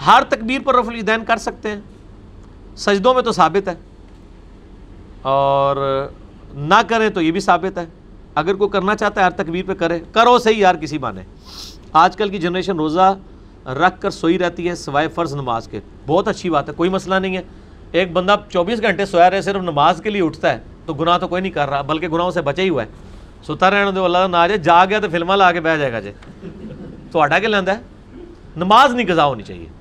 हर तकबीर पर रफ़ुलदैन कर सकते हैं सजदों में तो साबित है और ना करें तो ये भी साबित है अगर कोई करना चाहता है हर तकबीर पे करे करो सही यार किसी माने आजकल की जनरेशन रोज़ा रख कर सोई रहती है सवाए फ़र्ज़ नमाज के बहुत अच्छी बात है कोई मसला नहीं है एक बंदा 24 घंटे सोया रहे सिर्फ नमाज के लिए उठता है तो गुनाह तो कोई नहीं कर रहा बल्कि गुनाहों से बचा ही हुआ है सुता रहने अल्लाह ना आ जाए जा गया तो फिल्मा ला के बह जाएगा जे तो के लादा नमाज नहीं गजा होनी चाहिए